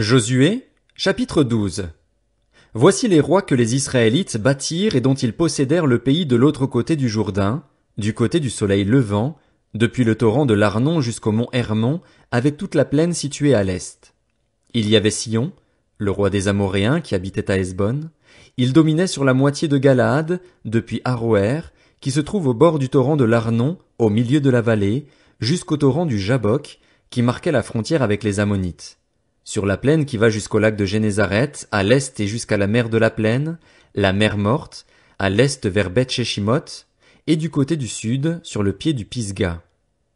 Josué, chapitre 12 Voici les rois que les Israélites bâtirent et dont ils possédèrent le pays de l'autre côté du Jourdain, du côté du soleil levant, depuis le torrent de l'Arnon jusqu'au mont Hermon, avec toute la plaine située à l'est. Il y avait Sion, le roi des Amoréens qui habitait à Hesbon. Il dominait sur la moitié de galad depuis Aroer, qui se trouve au bord du torrent de l'Arnon, au milieu de la vallée, jusqu'au torrent du Jabok, qui marquait la frontière avec les Ammonites. Sur la plaine qui va jusqu'au lac de Génézaret, à l'est et jusqu'à la mer de la Plaine, la mer Morte, à l'est vers beth et du côté du sud, sur le pied du Pisga.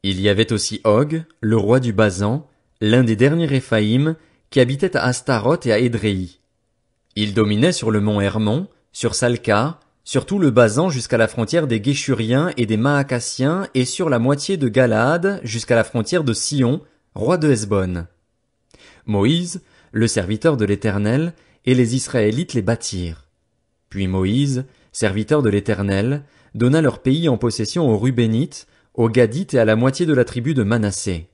Il y avait aussi Og, le roi du Bazan, l'un des derniers Ephaïm, qui habitait à Astaroth et à Edrei. Il dominait sur le mont Hermon, sur Salka, sur tout le Bazan jusqu'à la frontière des Géchuriens et des Maacassiens et sur la moitié de Galaad jusqu'à la frontière de Sion, roi de Hesbon. Moïse, le serviteur de l'Éternel, et les Israélites les bâtirent. Puis Moïse, serviteur de l'Éternel, donna leur pays en possession aux Rubénites, aux Gadites et à la moitié de la tribu de Manassé.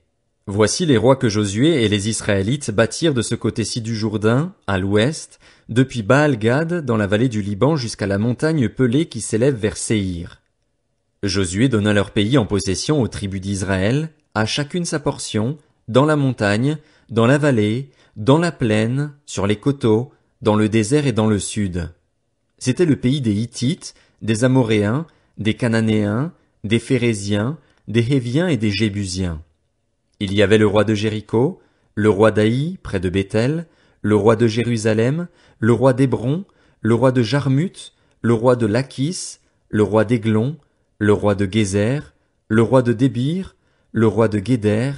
Voici les rois que Josué et les Israélites bâtirent de ce côté-ci du Jourdain, à l'ouest, depuis Baal-Gad dans la vallée du Liban jusqu'à la montagne Pelée qui s'élève vers Séir. Josué donna leur pays en possession aux tribus d'Israël, à chacune sa portion, dans la montagne, dans la vallée, dans la plaine, sur les coteaux, dans le désert et dans le sud. C'était le pays des Hittites, des Amoréens, des Cananéens, des Phérésiens, des Héviens et des Jébusiens. Il y avait le roi de Jéricho, le roi d'Aï, près de Bethel, le roi de Jérusalem, le roi d'Hébron, le roi de Jarmut, le roi de Lachis, le roi d'Églon, le roi de Gézer, le roi de Débir, le roi de Guéder,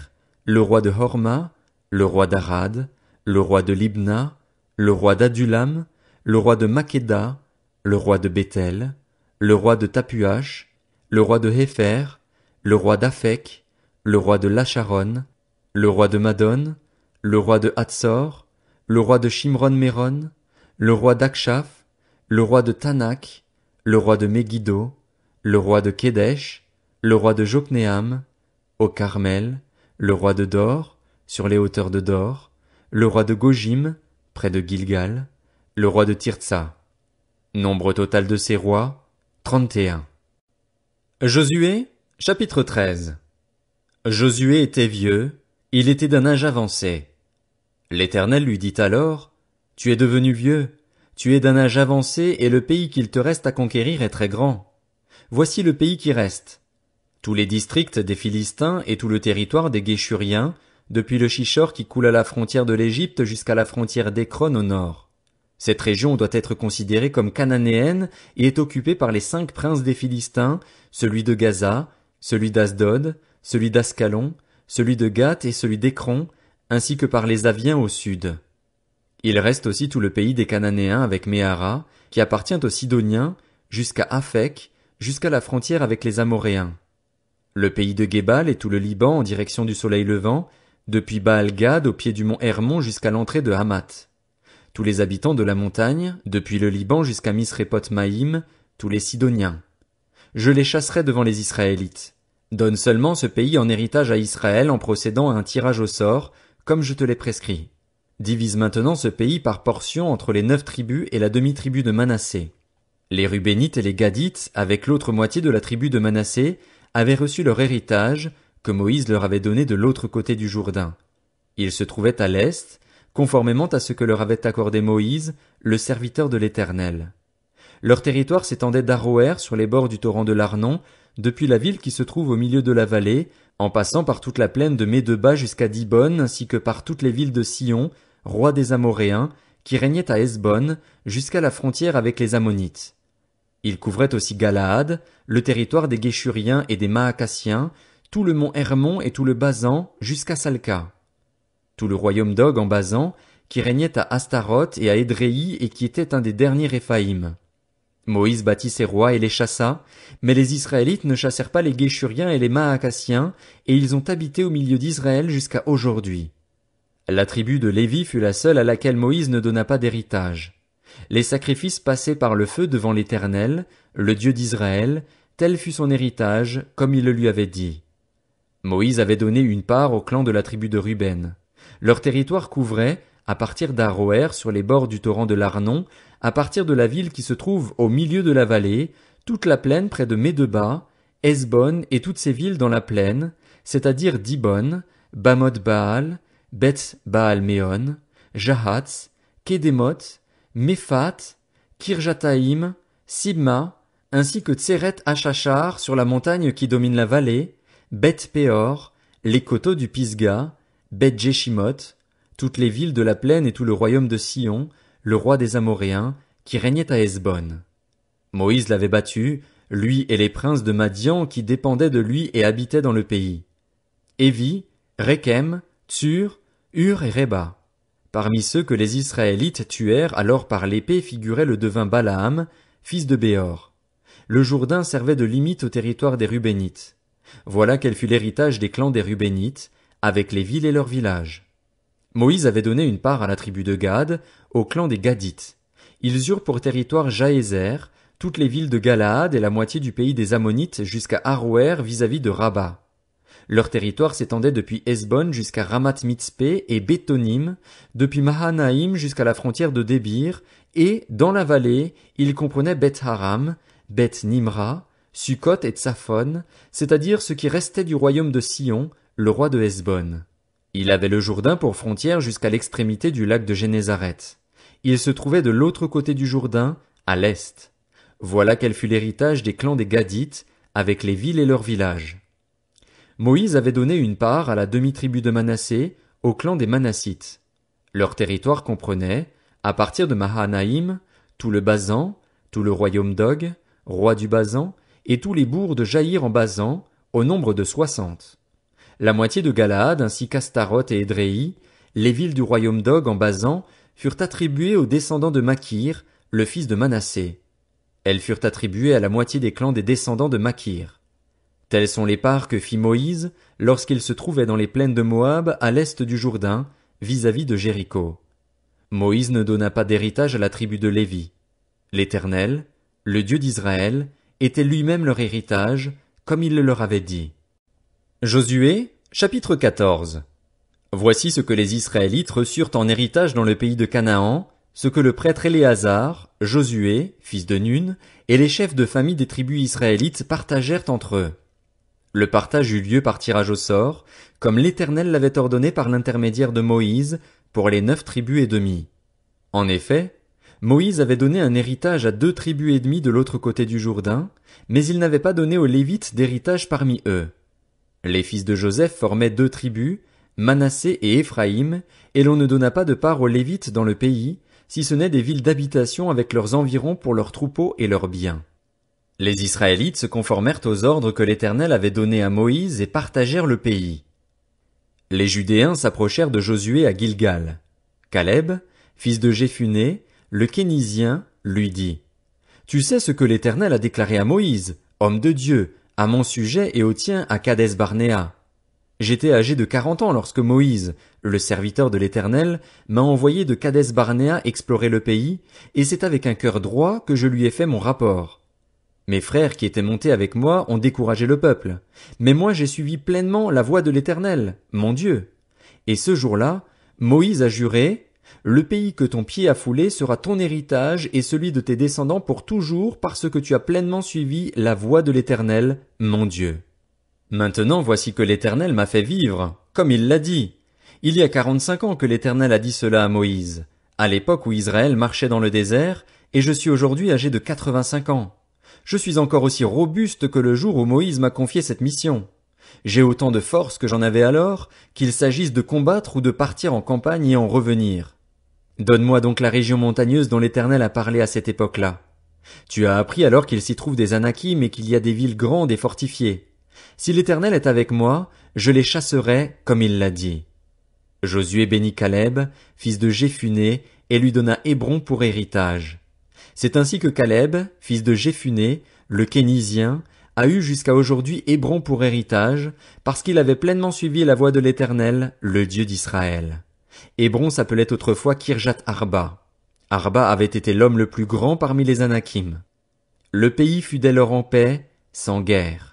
le roi de Horma, le roi d'Arad, le roi de Libna, le roi d'Adulam, le roi de Makeda, le roi de Bethel, le roi de Tapuach, le roi de Hefer, le roi d'Afek, le roi de Lacharon, le roi de Madon, le roi de Hatsor, le roi de Shimron Meron, le roi d'Akshaf, le roi de Tanakh, le roi de Megiddo, le roi de Kedesh, le roi de Jokneam, au Carmel, le roi de Dor, sur les hauteurs de Dor, le roi de Gojim, près de Gilgal, le roi de Tirtsa. Nombre total de ces rois, 31. Josué, chapitre 13. Josué était vieux, il était d'un âge avancé. L'Éternel lui dit alors, Tu es devenu vieux, tu es d'un âge avancé et le pays qu'il te reste à conquérir est très grand. Voici le pays qui reste. Tous les districts des Philistins et tout le territoire des Guéchuriens, depuis le Chichor qui coule à la frontière de l'Égypte jusqu'à la frontière d'Écron au nord. Cette région doit être considérée comme cananéenne et est occupée par les cinq princes des Philistins, celui de Gaza, celui d'Asdod, celui d'Ascalon, celui de Gath et celui d'Écron, ainsi que par les Aviens au sud. Il reste aussi tout le pays des Cananéens avec Méhara, qui appartient aux Sidoniens, jusqu'à Afek, jusqu'à la frontière avec les Amoréens. Le pays de Gébal et tout le Liban en direction du soleil levant, depuis baal au pied du mont Hermon jusqu'à l'entrée de Hamat. Tous les habitants de la montagne, depuis le Liban jusqu'à Misrepot-Maïm, tous les Sidoniens. Je les chasserai devant les Israélites. Donne seulement ce pays en héritage à Israël en procédant à un tirage au sort, comme je te l'ai prescrit. Divise maintenant ce pays par portions entre les neuf tribus et la demi-tribu de Manassé. Les Rubénites et les Gadites, avec l'autre moitié de la tribu de Manassé, avaient reçu leur héritage, que Moïse leur avait donné de l'autre côté du Jourdain. Ils se trouvaient à l'est, conformément à ce que leur avait accordé Moïse, le serviteur de l'Éternel. Leur territoire s'étendait d'Aroer sur les bords du torrent de l'Arnon, depuis la ville qui se trouve au milieu de la vallée, en passant par toute la plaine de Médeba jusqu'à Dibon, ainsi que par toutes les villes de Sion, roi des Amoréens, qui régnaient à Hesbon, jusqu'à la frontière avec les Ammonites. Ils couvraient aussi Galaad, le territoire des Géchuriens et des Maacassiens, tout le mont Hermon et tout le Bazan jusqu'à Salca. Tout le royaume d'Og en Bazan, qui régnait à Astaroth et à Edrei et qui était un des derniers Réphaïm. Moïse bâtit ses rois et les chassa, mais les Israélites ne chassèrent pas les Géchuriens et les Mahakassiens et ils ont habité au milieu d'Israël jusqu'à aujourd'hui. La tribu de Lévi fut la seule à laquelle Moïse ne donna pas d'héritage. Les sacrifices passés par le feu devant l'Éternel, le Dieu d'Israël, tel fut son héritage, comme il le lui avait dit. Moïse avait donné une part au clan de la tribu de Ruben. Leur territoire couvrait, à partir d'Aroer sur les bords du torrent de l'Arnon, à partir de la ville qui se trouve au milieu de la vallée, toute la plaine près de Medeba, Esbonne et toutes ses villes dans la plaine, c'est-à-dire Dibon, Bamot Baal, Beth Baal Meon, Jahatz, Kedemot, Mephat, Kirjataïm, Sibma, ainsi que Tseret Achachar sur la montagne qui domine la vallée, bet Peor, les coteaux du Pisga, Beth jeshimoth toutes les villes de la plaine et tout le royaume de Sion, le roi des Amoréens, qui régnait à Hesbonne. Moïse l'avait battu, lui et les princes de Madian qui dépendaient de lui et habitaient dans le pays. Évi, Rechem, Tsur, Ur et Reba. Parmi ceux que les Israélites tuèrent alors par l'épée figurait le devin Balaam, fils de Béor. Le Jourdain servait de limite au territoire des Rubénites. Voilà quel fut l'héritage des clans des Rubénites, avec les villes et leurs villages. Moïse avait donné une part à la tribu de Gad, au clan des Gadites. Ils eurent pour territoire Jaézer, toutes les villes de Galaad et la moitié du pays des Ammonites jusqu'à Aroer vis-à-vis de Rabat. Leur territoire s'étendait depuis Hezbon jusqu'à Ramat Mitzpé et Bethonim, depuis Mahanaïm jusqu'à la frontière de Débir, et, dans la vallée, ils comprenaient Beth Haram, Beth Nimra, Sukkot et Tsaphon, c'est-à-dire ce qui restait du royaume de Sion, le roi de Hesbonne. Il avait le Jourdain pour frontière jusqu'à l'extrémité du lac de Génézareth. Il se trouvait de l'autre côté du Jourdain, à l'est. Voilà quel fut l'héritage des clans des Gadites, avec les villes et leurs villages. Moïse avait donné une part à la demi-tribu de Manassé, au clan des Manassites. Leur territoire comprenait, à partir de Mahanaïm, tout le Bazan, tout le royaume d'Og, roi du Bazan, et tous les bourgs de Jaïr en Basan, au nombre de soixante. La moitié de Galaad ainsi qu'Astaroth et Édréhi, les villes du royaume d'Og en Basan, furent attribuées aux descendants de Makir, le fils de Manassé. Elles furent attribuées à la moitié des clans des descendants de Makir. Tels sont les parts que fit Moïse lorsqu'il se trouvait dans les plaines de Moab à l'est du Jourdain, vis à -vis de Jéricho. Moïse ne donna pas d'héritage à la tribu de Lévi. L'Éternel, le Dieu d'Israël, était lui-même leur héritage, comme il le leur avait dit. Josué, chapitre 14. Voici ce que les Israélites reçurent en héritage dans le pays de Canaan, ce que le prêtre Éléazar, Josué, fils de Nun, et les chefs de famille des tribus israélites partagèrent entre eux. Le partage eut lieu par tirage au sort, comme l'Éternel l'avait ordonné par l'intermédiaire de Moïse, pour les neuf tribus et demi. En effet, Moïse avait donné un héritage à deux tribus et de l'autre côté du Jourdain, mais il n'avait pas donné aux Lévites d'héritage parmi eux. Les fils de Joseph formaient deux tribus, Manassé et Éphraïm, et l'on ne donna pas de part aux Lévites dans le pays, si ce n'est des villes d'habitation avec leurs environs pour leurs troupeaux et leurs biens. Les Israélites se conformèrent aux ordres que l'Éternel avait donnés à Moïse et partagèrent le pays. Les Judéens s'approchèrent de Josué à Gilgal. Caleb, fils de Jéphuné, le Kénisien lui dit, Tu sais ce que l'Éternel a déclaré à Moïse, homme de Dieu, à mon sujet et au tien à Cadès-Barnéa. J'étais âgé de quarante ans lorsque Moïse, le serviteur de l'Éternel, m'a envoyé de Cadès-Barnéa explorer le pays, et c'est avec un cœur droit que je lui ai fait mon rapport. Mes frères qui étaient montés avec moi ont découragé le peuple, mais moi j'ai suivi pleinement la voie de l'Éternel, mon Dieu. Et ce jour-là, Moïse a juré, le pays que ton pied a foulé sera ton héritage et celui de tes descendants pour toujours parce que tu as pleinement suivi la voie de l'Éternel, mon Dieu. Maintenant voici que l'Éternel m'a fait vivre, comme il l'a dit. Il y a quarante-cinq ans que l'Éternel a dit cela à Moïse, à l'époque où Israël marchait dans le désert, et je suis aujourd'hui âgé de quatre-vingt-cinq ans. Je suis encore aussi robuste que le jour où Moïse m'a confié cette mission. J'ai autant de force que j'en avais alors, qu'il s'agisse de combattre ou de partir en campagne et en revenir. Donne-moi donc la région montagneuse dont l'Éternel a parlé à cette époque-là. Tu as appris alors qu'il s'y trouve des Anakim et qu'il y a des villes grandes et fortifiées. Si l'Éternel est avec moi, je les chasserai comme il l'a dit. Josué bénit Caleb, fils de Jéphuné, et lui donna Hébron pour héritage. C'est ainsi que Caleb, fils de Jéphuné, le Kénisien, a eu jusqu'à aujourd'hui Hébron pour héritage, parce qu'il avait pleinement suivi la voie de l'Éternel, le Dieu d'Israël. Hébron s'appelait autrefois Kirjat Arba. Arba avait été l'homme le plus grand parmi les Anakim. Le pays fut dès lors en paix, sans guerre.